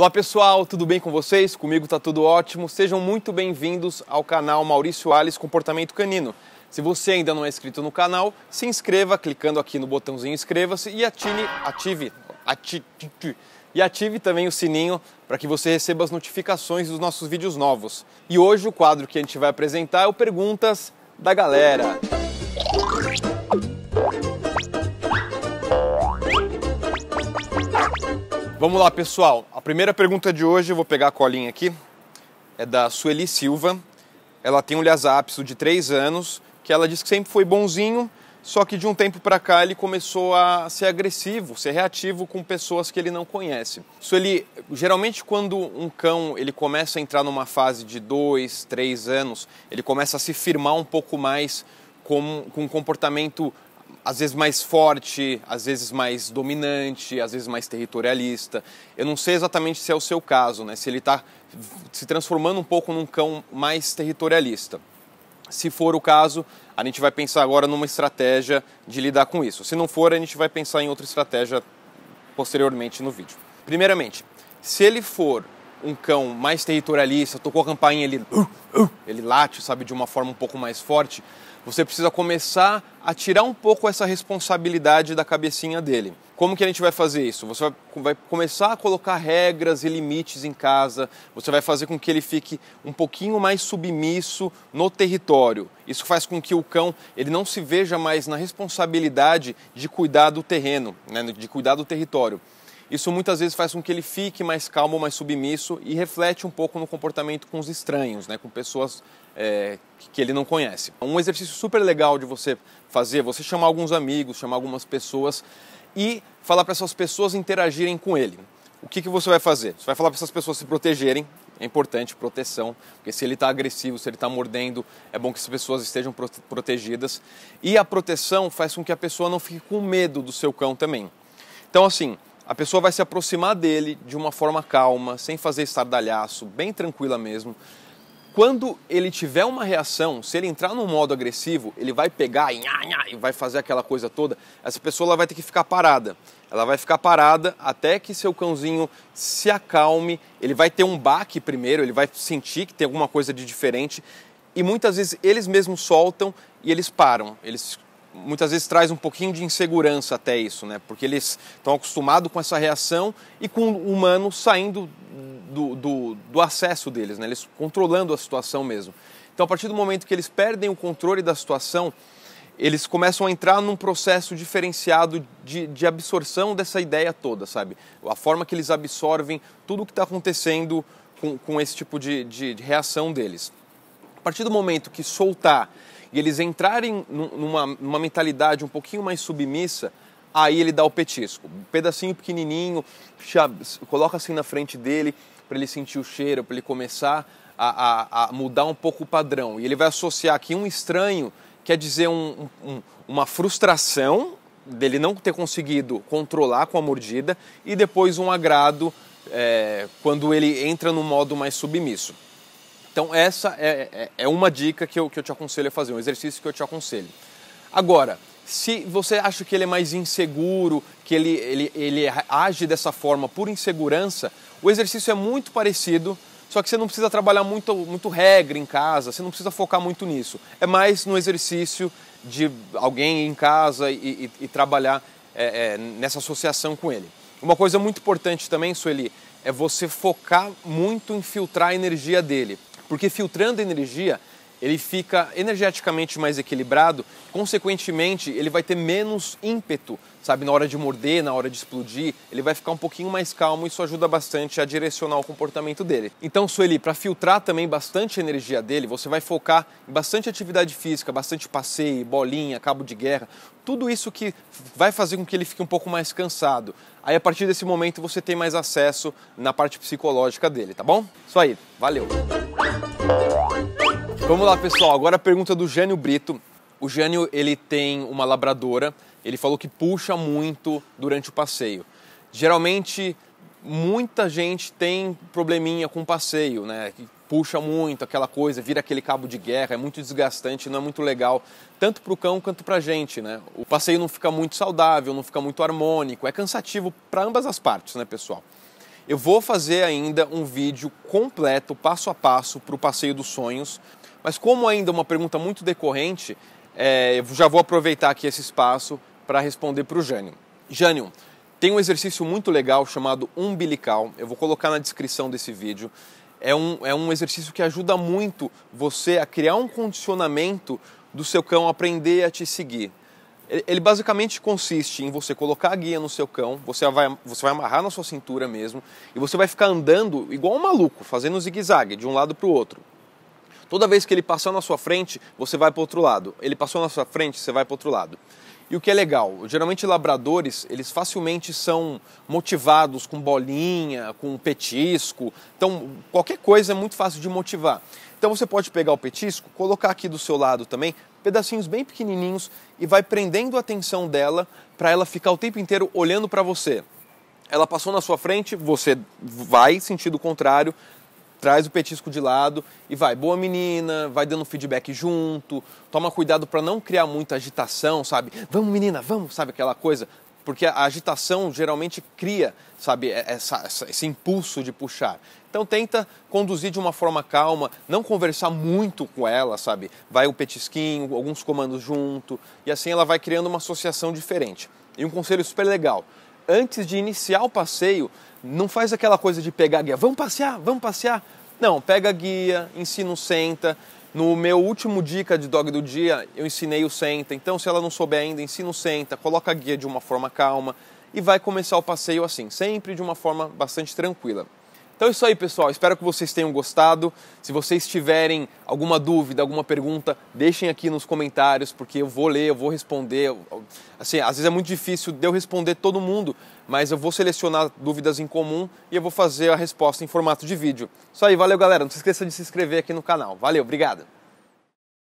Olá pessoal, tudo bem com vocês? Comigo está tudo ótimo. Sejam muito bem-vindos ao canal Maurício Alves Comportamento Canino. Se você ainda não é inscrito no canal, se inscreva clicando aqui no botãozinho inscreva-se e ative, ative, ative e ative também o sininho para que você receba as notificações dos nossos vídeos novos. E hoje o quadro que a gente vai apresentar é o Perguntas da Galera. Vamos lá, pessoal. A primeira pergunta de hoje, eu vou pegar a colinha aqui, é da Sueli Silva. Ela tem um lhasapso de 3 anos, que ela diz que sempre foi bonzinho, só que de um tempo para cá ele começou a ser agressivo, ser reativo com pessoas que ele não conhece. Sueli, geralmente quando um cão ele começa a entrar numa fase de dois, três anos, ele começa a se firmar um pouco mais com, com um comportamento às vezes mais forte, às vezes mais dominante, às vezes mais territorialista. Eu não sei exatamente se é o seu caso, né? se ele está se transformando um pouco num cão mais territorialista. Se for o caso, a gente vai pensar agora numa estratégia de lidar com isso. Se não for, a gente vai pensar em outra estratégia posteriormente no vídeo. Primeiramente, se ele for um cão mais territorialista, tocou a campainha, ele, uh, uh, ele late, sabe, de uma forma um pouco mais forte, você precisa começar a tirar um pouco essa responsabilidade da cabecinha dele. Como que a gente vai fazer isso? Você vai, começar a colocar regras e limites em casa, você vai fazer com que ele fique um pouquinho mais submisso no território. Isso faz com que o cão ele não se veja mais na responsabilidade de cuidar do terreno, né, de cuidar do território. Isso muitas vezes faz com que ele fique mais calmo, mais submisso e reflete um pouco no comportamento com os estranhos, né? com pessoas é, que ele não conhece. Um exercício super legal de você fazer, você chamar alguns amigos, chamar algumas pessoas e falar para essas pessoas interagirem com ele. O que, que você vai fazer? Você vai falar para essas pessoas se protegerem, é importante proteção, porque se ele está agressivo, se ele está mordendo, é bom que as pessoas estejam protegidas. E a proteção faz com que a pessoa não fique com medo do seu cão também. Então, assim, a pessoa vai se aproximar dele de uma forma calma, sem fazer estardalhaço, bem tranquila mesmo. Quando ele tiver uma reação, se ele entrar num modo agressivo, ele vai pegar e vai fazer aquela coisa toda, essa pessoa vai ter que ficar parada. Ela vai ficar parada até que seu cãozinho se acalme, ele vai ter um baque primeiro, ele vai sentir que tem alguma coisa de diferente. E muitas vezes eles mesmos soltam e eles param, eles muitas vezes traz um pouquinho de insegurança até isso, né? Porque eles estão acostumados com essa reação e com o humano saindo do, do, do, acesso deles, né? Eles controlando a situação mesmo. Então, a partir do momento que eles perdem o controle da situação, eles começam a entrar num processo diferenciado de, de absorção dessa ideia toda, sabe? A forma que eles absorvem tudo o que está acontecendo com, com esse tipo de, de, de reação deles. A partir do momento que soltar e eles entrarem numa, numa mentalidade um pouquinho mais submissa, aí ele dá o petisco. Um pedacinho pequenininho, coloca assim na frente dele para ele sentir o cheiro, para ele começar a, a, a, mudar um pouco o padrão. E ele vai associar aqui um estranho, quer dizer, um, um, uma frustração dele não ter conseguido controlar com a mordida e depois um agrado é, quando ele entra no modo mais submisso. Então, essa é, é, é, uma dica que eu, que eu te aconselho a fazer, um exercício que eu te aconselho. Agora, se você acha que ele é mais inseguro, que ele, ele, ele age dessa forma por insegurança, o exercício é muito parecido, só que você não precisa trabalhar muito, muito regra em casa, você não precisa focar muito nisso. É mais no exercício de alguém em casa e, e, e trabalhar é, é, nessa associação com ele. Uma coisa muito importante também, Sueli, é você focar muito em filtrar a energia dele porque filtrando energia ele fica energeticamente mais equilibrado, consequentemente, ele vai ter menos ímpeto, sabe, na hora de morder, na hora de explodir, ele vai ficar um pouquinho mais calmo e isso ajuda bastante a direcionar o comportamento dele. Então, Sueli, para filtrar também bastante a energia dele, você vai focar em bastante atividade física, bastante passeio, bolinha, cabo de guerra, tudo isso que vai fazer com que ele fique um pouco mais cansado. Aí, a partir desse momento, você tem mais acesso na parte psicológica dele, tá bom? Isso aí, valeu! Vamos lá, pessoal. Agora a pergunta do Jânio Brito. O Jânio, ele tem uma labradora. Ele falou que puxa muito durante o passeio. Geralmente, muita gente tem probleminha com o passeio, né? Puxa muito aquela coisa, vira aquele cabo de guerra, é muito desgastante, não é muito legal, tanto para o cão quanto para a gente, né? O passeio não fica muito saudável, não fica muito harmônico, é cansativo para ambas as partes, né, pessoal? Eu vou fazer ainda um vídeo completo, passo a passo, para o passeio dos sonhos, mas como ainda é uma pergunta muito decorrente, é, eu já vou aproveitar aqui esse espaço para responder para o Jânio. Jânio, tem um exercício muito legal chamado umbilical, eu vou colocar na descrição desse vídeo. É um, é um exercício que ajuda muito você a criar um condicionamento do seu cão aprender a te seguir. Ele basicamente consiste em você colocar a guia no seu cão, você vai, você vai amarrar na sua cintura mesmo, e você vai ficar andando igual um maluco, fazendo zigue-zague de um lado para o outro. Toda vez que ele passar na sua frente, você vai para outro lado. Ele passou na sua frente, você vai para outro lado. E o que é legal, geralmente labradores, eles facilmente são motivados com bolinha, com petisco. Então, qualquer coisa é muito fácil de motivar. Então, você pode pegar o petisco, colocar aqui do seu lado também, pedacinhos bem pequenininhos e vai prendendo a atenção dela para ela ficar o tempo inteiro olhando para você. Ela passou na sua frente, você vai sentido contrário, traz o petisco de lado e vai, boa menina, vai dando feedback junto, toma cuidado para não criar muita agitação, sabe? Vamos menina, vamos, sabe aquela coisa? Porque a agitação geralmente cria, sabe, essa, essa, esse impulso de puxar. Então tenta conduzir de uma forma calma, não conversar muito com ela, sabe? Vai o petisquinho, alguns comandos junto, e assim ela vai criando uma associação diferente. E um conselho super legal, antes de iniciar o passeio, não faz aquela coisa de pegar a guia, vamos passear, vamos passear. Não, pega a guia, ensina o senta. No meu último dica de dog do dia, eu ensinei o senta. Então, se ela não souber ainda, ensina o senta, coloca a guia de uma forma calma e vai começar o passeio assim, sempre de uma forma bastante tranquila. Então é isso aí, pessoal. Espero que vocês tenham gostado. Se vocês tiverem alguma dúvida, alguma pergunta, deixem aqui nos comentários, porque eu vou ler, eu vou responder. Assim, às vezes é muito difícil de eu responder todo mundo, mas eu vou selecionar dúvidas em comum e eu vou fazer a resposta em formato de vídeo. Isso aí, valeu, galera. Não se esqueça de se inscrever aqui no canal. Valeu, obrigado.